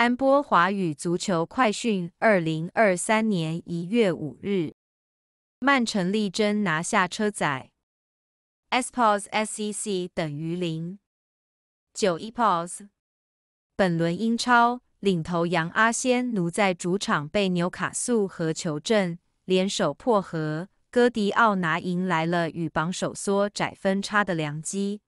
安波华语足球快讯，二零二三年一月五日，曼城力争拿下车载 S p o s e S E C 等于零九 e pause。本轮英超，领头羊阿仙奴在主场被纽卡素和球阵联手破和，戈迪奥拿迎来了与榜首缩窄分差的良机。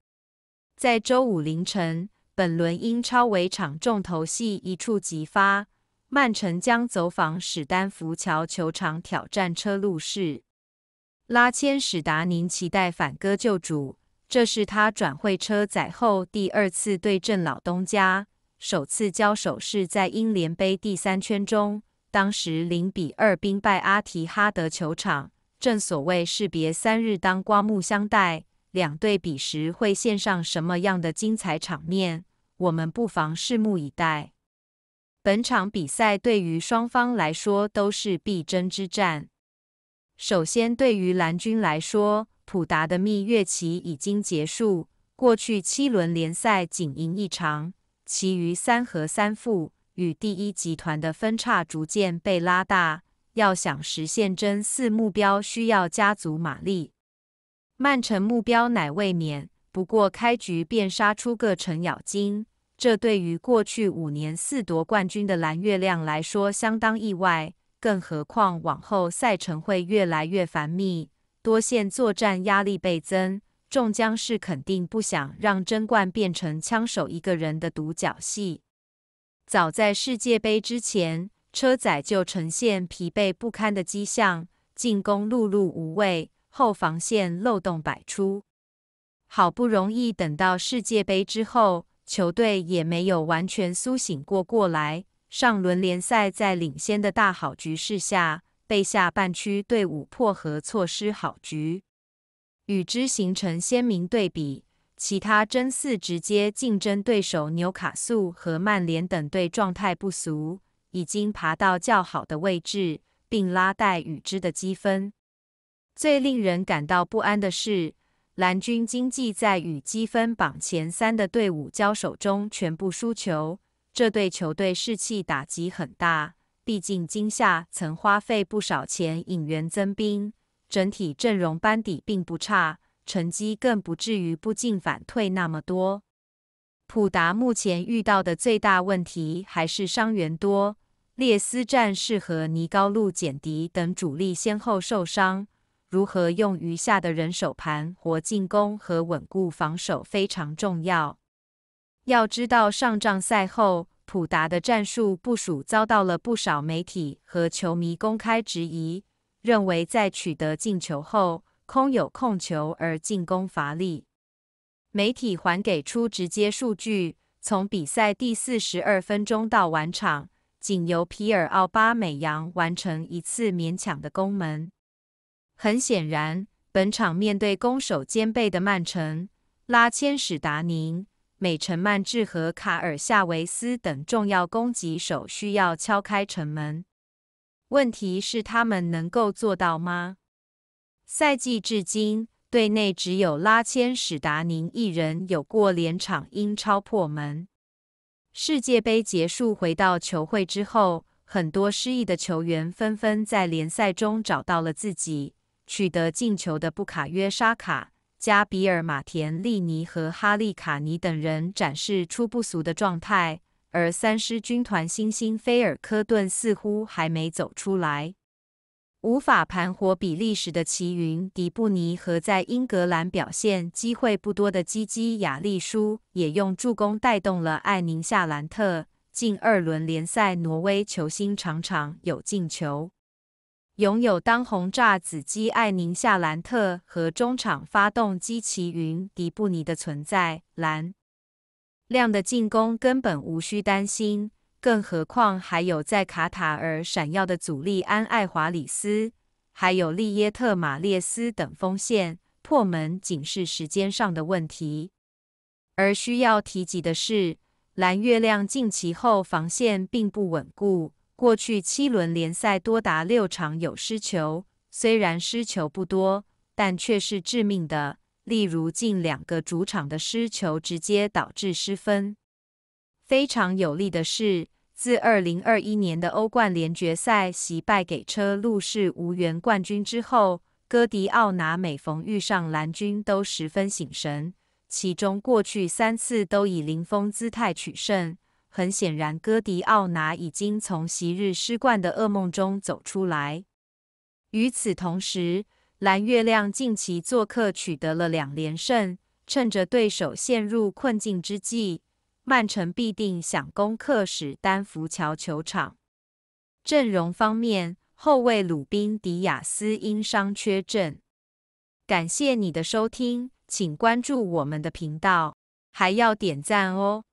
在周五凌晨。本轮英超围场重头戏一触即发，曼城将走访史丹福桥球场挑战车路士。拉千史达宁期待反戈救主，这是他转会车载后第二次对阵老东家，首次交手是在英联杯第三圈中，当时0比2兵败阿提哈德球场。正所谓士别三日，当刮目相待。两队比时会献上什么样的精彩场面？我们不妨拭目以待。本场比赛对于双方来说都是必争之战。首先，对于蓝军来说，普达的蜜月期已经结束，过去七轮联赛仅赢一场，其余三和三负，与第一集团的分差逐渐被拉大。要想实现真四目标，需要加足马力。曼城目标乃卫冕，不过开局便杀出个程咬金，这对于过去五年四夺冠军的蓝月亮来说相当意外。更何况往后赛程会越来越繁密，多线作战压力倍增，众将士肯定不想让争冠变成枪手一个人的独角戏。早在世界杯之前，车仔就呈现疲惫不堪的迹象，进攻碌碌无为。后防线漏洞百出，好不容易等到世界杯之后，球队也没有完全苏醒过过来。上轮联赛在领先的大好局势下，被下半区队伍破核错失好局。与之形成鲜明对比，其他争四直接竞争对手纽卡素和曼联等队状态不俗，已经爬到较好的位置，并拉带与之的积分。最令人感到不安的是，蓝军经济在与积分榜前三的队伍交手中全部输球，这对球队士气打击很大。毕竟今夏曾花费不少钱引援增兵，整体阵容班底并不差，成绩更不至于不进反退那么多。普达目前遇到的最大问题还是伤员多，列斯战士和尼高路减敌等主力先后受伤。如何用余下的人手盘活进攻和稳固防守非常重要。要知道，上仗赛后，普达的战术部署遭到了不少媒体和球迷公开质疑，认为在取得进球后，空有控球而进攻乏力。媒体还给出直接数据：从比赛第四十二分钟到完场，仅由皮尔奥巴美扬完成一次勉强的攻门。很显然，本场面对攻守兼备的曼城，拉千史达宁、美城曼治和卡尔夏维斯等重要攻击手需要敲开城门。问题是，他们能够做到吗？赛季至今，队内只有拉千史达宁一人有过连场英超破门。世界杯结束回到球会之后，很多失意的球员纷纷在联赛中找到了自己。取得进球的布卡约·沙卡、加比尔·马田利尼和哈利卡尼等人展示出不俗的状态，而三狮军团新星菲尔科顿似乎还没走出来，无法盘活比利时的齐云迪布尼和在英格兰表现机会不多的基基亚利舒，也用助攻带动了艾宁夏兰特。近二轮联赛，挪威球星常常有进球。拥有当红炸子鸡艾宁·夏兰特和中场发动机奇云·迪布尼的存在，蓝量亮的进攻根本无需担心。更何况还有在卡塔尔闪耀的祖利安·艾华里斯，还有利耶特·马列斯等锋线，破门仅是时间上的问题。而需要提及的是，蓝月亮晋级后防线并不稳固。过去七轮联赛多达六场有失球，虽然失球不多，但却是致命的。例如近两个主场的失球直接导致失分。非常有利的是，自二零二一年的欧冠联决赛惜败给车路士无缘冠军之后，戈迪奥拿每逢遇上蓝军都十分醒神，其中过去三次都以零封姿态取胜。很显然，戈迪奥拿已经从昔日失冠的噩梦中走出来。与此同时，蓝月亮近期做客取得了两连胜，趁着对手陷入困境之际，曼城必定想攻克史丹福桥球场。阵容方面，后卫鲁宾迪亚斯因伤缺阵。感谢你的收听，请关注我们的频道，还要点赞哦。